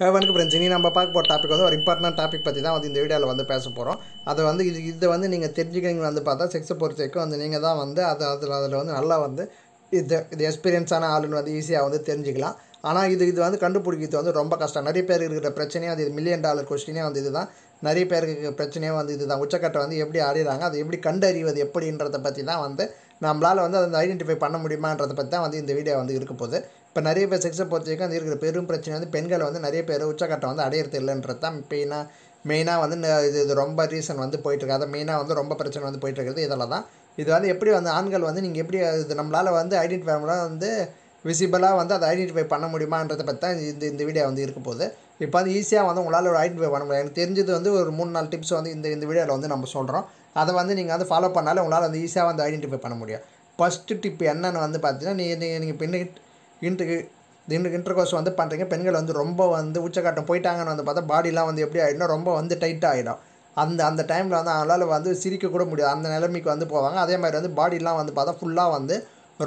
வணக்கம் ஃப்ரெண்ட்ஸ் இனி நம்ம பார்க்க போகிற டாபிக் வந்து ஒரு இம்பார்ட்டன் டாபிக் பற்றி தான் வந்து இந்த வீடியோவில் வந்து பேச போகிறோம் அதை வந்து இது இதை வந்து நீங்கள் தெரிஞ்சுக்கிறீங்க வந்து பார்த்தா செக்ஸை பொறுத்த வரைக்கும் வந்து நீங்கள் தான் வந்து அது அதில் அதில் வந்து நல்லா வந்து இது இது எக்ஸ்பீரியன்ஸான ஆளுன்னு வந்து ஈஸியாக வந்து தெரிஞ்சுக்கலாம் ஆனால் இது இது வந்து கண்டுபிடிக்கிறது வந்து ரொம்ப கஷ்டம் நிறைய பேர் இருக்கிற பிரச்சனையும் அது மில்லியன் டாலர் கொஸ்டினே வந்து இதுதான் நிறைய பேருக்கு பிரச்சனையே வந்து இதுதான் உச்சக்கட்டை வந்து எப்படி அறிகிறாங்க அது எப்படி கண்டறிவது எப்படின்றத பற்றி தான் வந்து நம்மளால் வந்து அதை ஐடென்டிஃபை பண்ண முடியுமான்றதை பற்றி தான் வந்து இந்த வீடியோ வந்து இருக்க போகுது இப்போ நிறைய பேர் செக்ஸை பொறுத்த வரைக்கும் அது இருக்கிற பெரும் பிரச்சனை வந்து பெண்களை வந்து நிறைய பேர் உச்சக்கட்டம் வந்து அடையிறது இல்லைன்றது தான் மெயினாக மெயினாக வந்து இது இது ரொம்ப ரீசன் வந்து போயிட்டுருக்கு அதை மெயினாக வந்து ரொம்ப பிரச்சனை வந்து போயிட்டுருக்குது இதில் தான் இது வந்து எப்படி வந்து ஆண்கள் வந்து நீங்கள் எப்படி இது நம்மளால் வந்து ஐடென்டிஃபை வந்து விசிபிளாக வந்து அதை ஐடென்டிஃபை பண்ண முடியுமான்றதை பற்றி தான் இந்த இந்த வீடியோ வந்து இருக்க போது இப்போ வந்து ஈஸியாக வந்து உங்களால் ஒரு ஐடென்டிஃபை பண்ண முடியும் எனக்கு தெரிஞ்சது வந்து ஒரு மூணு நாலு டிப்ஸ் வந்து இந்த இந்த வீடியோவில் வந்து நம்ம சொல்கிறோம் அதை வந்து நீங்கள் வந்து ஃபாலோ பண்ணாலே உங்களால் வந்து ஈஸியாக வந்து ஐடென்டிஃபை பண்ண முடியும் ஃபஸ்ட்டு டிப் என்னென்னு வந்து பார்த்தீங்கன்னா நீங்கள் நீங்கள் பெண்ணு இன்றைக்கு இன்றைக்கு கோர்ஸ் வந்து பண்ணுறீங்க பெண்கள் வந்து ரொம்ப வந்து உச்சக்காட்டம் போயிட்டாங்கன்னு வந்து பார்த்தா பாடிலாம் வந்து எப்படி ஆகிடும்னா ரொம்ப வந்து டைட்டாக ஆகிடும் அந்த அந்த டைமில் வந்து அவங்களால வந்து சிரிக்க கூட முடியாது அந்த நிலைமைக்கு வந்து போவாங்க அதே மாதிரி வந்து பாடிலாம் வந்து பார்த்தா ஃபுல்லாக வந்து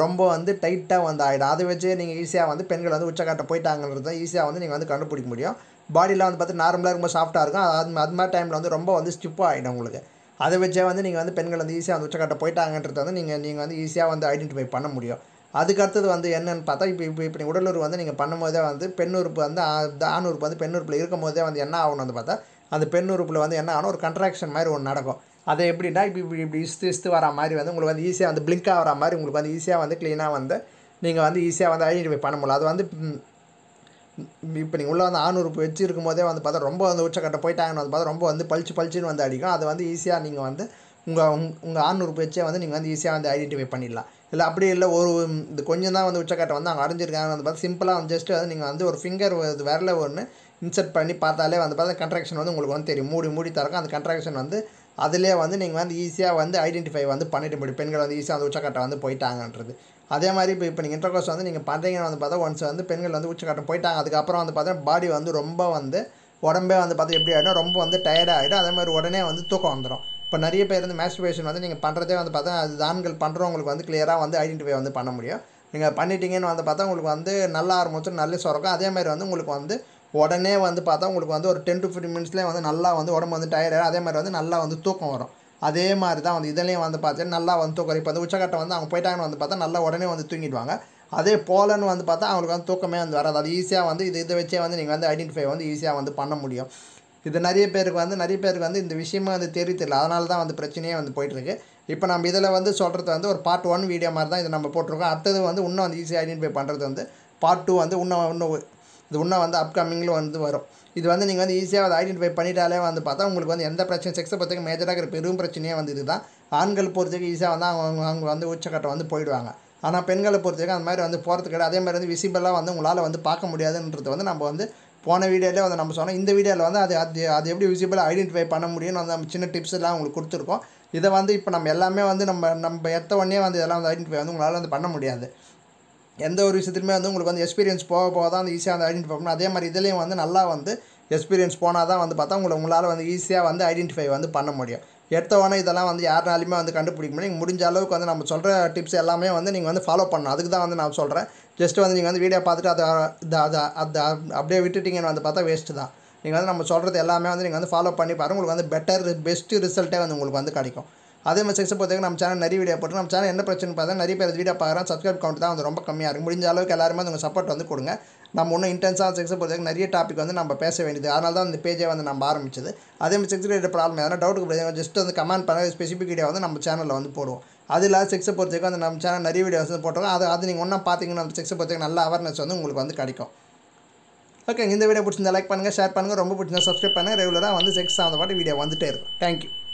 ரொம்ப வந்து டைட்டாக வந்து ஆகிடும் அதை வச்சு நீங்கள் ஈஸியாக வந்து பெண்கள் வந்து உச்சக்காட்டம் போயிட்டாங்கன்றது ஈஸியாக வந்து நீங்கள் வந்து கண்டுபிடிக்க முடியும் பாடிலாம் வந்து பார்த்து நார்மலாக ரொம்ப சாஃப்ட்டாக இருக்கும் அது அது மாதிரி டைமில் வந்து ரொம்ப வந்து ஸ்டிப்பாக ஆகிடும் உங்களுக்கு அதை வச்சே வந்து நீங்கள் வந்து பெண்கள் வந்து ஈஸியாக வந்து உச்சக்காட்ட போயிட்டாங்கன்றது வந்து நீங்கள் நீங்கள் வந்து ஈஸியாக வந்து ஐடென்டிஃபை பண்ண முடியும் அதுக்கடுத்தது வந்து என்னென்னு பார்த்தா இப்போ இப்போ இப்படி உடலுறுப்பு வந்து நீங்கள் பண்ணும்போதே வந்து பெண் உறுப்பு வந்து ஆண் உறுப்பு வந்து பெண் உறுப்பில் இருக்கும் போதே வந்து என்ன ஆகணும் வந்து பார்த்தா அந்த பெண் உறுப்பில் வந்து என்ன ஆகணும் ஒரு கண்ட்ராக்ஷன் மாதிரி ஒன்று நடக்கும் அதை எப்படின்னா இப்போ இப்படி இப்படி இஸ்து இஸ்து வர மாதிரி வந்து உங்களுக்கு வந்து ஈஸியாக வந்து பிளிங்க் ஆகிற மாதிரி உங்களுக்கு வந்து ஈஸியாக வந்து க்ளீனாக வந்து நீங்கள் வந்து ஈஸியாக வந்து ஐடென்டிஃபை பண்ண முடியல அது வந்து இப்போ நீங்கள் உள்ளே வந்து உறுப்பு வச்சு இருக்கும்போதே வந்து பார்த்தா ரொம்ப வந்து உச்சக்கட்டை போயிட்டாங்கன்னு வந்து பார்த்தா ரொம்ப வந்து பளிச்சு பளிச்சுன்னு வந்து அடிக்கும் அது வந்து ஈஸியாக நீங்கள் வந்து உங்கள் உங் உங்கள் ஆண் பேச்சே வந்து நீங்கள் வந்து ஈஸியாக வந்து ஐடென்டிஃபை பண்ணிடலாம் இல்லை அப்படி இல்லை ஒரு இந்த கொஞ்சம் தான் வந்து உச்சக்கட்டை வந்து அவங்க அரைஞ்சிருக்காங்க வந்து பார்த்து சிம்பிளாக வந்து ஜஸ்ட்டு வந்து நீங்கள் வந்து ஒரு ஃபிங்கர் விரல ஒன்று இன்சர்ட் பண்ணி பார்த்தாலே வந்து பார்த்தா கண்ட்ராக்ஷன் வந்து உங்களுக்கு வந்து தெரியும் மூடி மூடி திறக்கும் அந்த கண்ட்ராக்ஷன் வந்து அதிலே வந்து நீங்கள் வந்து ஈஸியாக வந்து ஐடென்டிஃபை வந்து பண்ணிட்டு முடியும் பெண்கள் வந்து ஈஸியாக வந்து உச்சக்கட்டை வந்து போயிட்டாங்கன்றது அதே மாதிரி இப்போ இப்போ நீங்கள் இன்டர்கோஸ் வந்து நீங்கள் பண்ணுறீங்கன்னு வந்து பார்த்தா ஒன்ஸ் வந்து பெண்கள் வந்து உச்சக்காட்டம் போயிட்டாங்க அதுக்கப்புறம் வந்து பார்த்தீங்கன்னா பாடி வந்து ரொம்ப வந்து உடம்பே வந்து பார்த்தா எப்படி ஆகிடும் ரொம்ப வந்து டயர்டாகிடும் அதே மாதிரி உடனே வந்து தூக்கம் வந்துடும் இப்போ நிறைய பேர் வந்து மேஸ்டிபேஷன் வந்து நீங்கள் பண்ணுறதே வந்து பார்த்தா அது ஆண்கள் பண்ணுறவங்களுக்கு வந்து கிளியராக வந்து ஐடென்டிஃபை வந்து பண்ண முடியும் நீங்கள் பண்ணிட்டீங்கன்னு வந்து பார்த்தா உங்களுக்கு வந்து நல்லா ஆரம்பிச்சு நல்ல சுரக்கும் அதேமாதிரி வந்து உங்களுக்கு வந்து உடனே வந்து பார்த்தா உங்களுக்கு வந்து ஒரு டென் டு ஃபிஃப்டின் மினிட்ஸ்லேயே வந்து நல்லா வந்து உடம்பு வந்து டயர் அதே மாதிரி வந்து நல்லா வந்து தூக்கம் வரும் அதே மாதிரி தான் வந்து இதுலேயும் வந்து பார்த்தீங்கன்னா நல்லா வந்து தூக்கம் இப்போ வந்து உச்சக்கட்டை வந்து அவங்க போயிட்டாங்கன்னு வந்து பார்த்தா நல்லா உடனே வந்து தூங்கிடுவாங்க அதே போலன்னு வந்து பார்த்தா அவங்களுக்கு வந்து தூக்கமே வந்து வராது அது ஈஸியாக வந்து இது இதை வச்சே வந்து நீங்கள் வந்து ஐடென்டிஃபை வந்து ஈஸியாக வந்து பண்ண முடியும் இது நிறைய பேருக்கு வந்து நிறைய பேருக்கு வந்து இந்த விஷயமா வந்து தெரியல அதனால தான் வந்து பிரச்சனையே வந்து போயிட்டுருக்கு இப்போ நம்ம இதில் வந்து சொல்கிறது வந்து ஒரு பார்ட் ஒன் வீடியோ மாதிரி தான் இதை நம்ம போட்டிருக்கோம் அடுத்தது வந்து இன்னும் வந்து ஈஸியாக ஐடென்டிஃபை பண்ணுறது வந்து பார்ட் டூ வந்து இன்னும் இன்னும் இது இன்னும் வந்து அப்கமிங்கில் வந்து வரும் இது வந்து நீங்கள் வந்து ஈஸியாக அதை ஐடென்டிஃபை பண்ணிட்டாலே வந்து பார்த்தா உங்களுக்கு வந்து எந்த பிரச்சனை செக்ஸை பற்றி மேஜராக இருக்கிற பெரும் பிரச்சனையே வந்து இதுதான் ஆண்கள் பொறுத்தவரைக்கும் ஈஸியாக வந்து அவங்க அவங்க வந்து உச்சக்கட்டம் வந்து போயிடுவாங்க ஆனால் பெண்களை பொறுத்தவரைக்கும் அந்த மாதிரி வந்து போகிறது கிடையாது அதே மாதிரி வந்து விசிபிளாக வந்து உங்களால் வந்து பார்க்க முடியாதுன்றது வந்து நம்ம வந்து போன வீடியோவில் வந்து நம்ம சொன்னோம் இந்த வீடியோவில் வந்து அது அது அது எப்படி விசிபிளாக ஐடென்டிஃபை பண்ண முடியும்னு வந்து நம்ம சின்ன டிப்ஸ் எல்லாம் உங்களுக்கு கொடுத்துருக்கோம் இதை வந்து இப்போ நம்ம எல்லாமே வந்து நம்ம நம்ம எத்த உடனே வந்து இதெல்லாம் வந்து ஐடென்டிஃபை வந்து உங்களால் வந்து பண்ண முடியாது எந்த ஒரு விஷயத்துலையுமே வந்து உங்களுக்கு வந்து எக்ஸ்பீரியன்ஸ் போக போக தான் வந்து ஈஸியாக வந்து ஐடென்டிஃபை பண்ணணும் அதே மாதிரி இதுலேயும் வந்து நல்லா வந்து எக்ஸ்பீரியன்ஸ் போனால் தான் வந்து பார்த்தா உங்களை உங்களால் வந்து ஈஸியாக வந்து ஐடென்டிஃபை வந்து பண்ண முடியும் எடுத்தவொடனே இதெல்லாம் வந்து யாருனாலுமே வந்து கண்டுபிடிக்க முடியும் முடிஞ்ச அளவுக்கு வந்து நம்ம சொல்கிற டிப்ஸ் எல்லாமே வந்து நீங்கள் வந்து ஃபாலோ பண்ணணும் அதுக்கு தான் வந்து நான் சொல்கிறேன் ஜஸ்ட்டு வந்து நீங்கள் வந்து வீடியோ பார்த்துட்டு அதை அதை அதை அப்படியே விட்டுட்டிங்கன்னு வந்து பார்த்தா வேஸ்ட்டு தான் நீங்கள் வந்து நம்ம சொல்கிறது எல்லாமே வந்து நீங்கள் வந்து ஃபாலோ பண்ணி பாருங்கள் உங்களுக்கு வந்து பெட்டர் பெஸ்ட்டு ரிசல்ட்டே வந்து உங்களுக்கு வந்து கிடைக்கும் அதே மாதிரி செக்ஸ் பொறுத்தவரைக்கும் நம்ம சேனல் நிறைய வீடியோ போட்டு நம்ம சேனல் என்ன பிரச்சனை பார்த்தா நிறைய பேர் வீடியோ பார்க்குறாங்க சப்ஸ்கிரைப் கவுண்ட் தான் வந்து ரொம்ப கம்மியாக இருக்கும் முடிஞ்ச அளவுக்கு எல்லாருமே வந்து உங்கள் சப்போர்ட் வந்து கொடுங்க நம்ம இன்னும் இன்டென்ஸாக செக்ஸ் பொறுத்தவரைக்கும் நிறைய டாபிக் வந்து நம்ம பேச வேண்டியது அதனால தான் இந்த பேஜே வந்து நம்ம ஆரம்பிச்சது அதே மாதிரி செக்ஸ் ரிலேட்டட் ப்ராப்ளம் ஏதாவது டவுட்டுக்கு போய் ஜஸ்ட் வந்து கமெண்ட் பண்ண ஸ்பெசிஃபிக் வீடியோ வந்து நம்ம சேனலில் வந்து போடுவோம் அது இல்லாத செக்ஸ் பொறுத்தவரைக்கும் அந்த நம்ம சேனல் நிறைய வீடியோ வந்து போட்டோம் அது அது நீங்கள் ஒன்றா பார்த்தீங்கன்னா செக்ஸ் பொறுத்தவரைக்கும் நல்ல அவேர்னஸ் வந்து உங்களுக்கு வந்து கிடைக்கும் ஓகே இந்த வீடியோ பிடிச்சிருந்தா லைக் பண்ணுங்கள் ஷேர் பண்ணுங்கள் ரொம்ப பிடிச்சிருந்தா சப்ஸ்கிரைப் பண்ணுங்கள் ரெகுலராக வந்து செக்ஸ் அந்த பாட்டு வீடியோ வந்துகிட்டே இருக்கும் தேங்க்யூ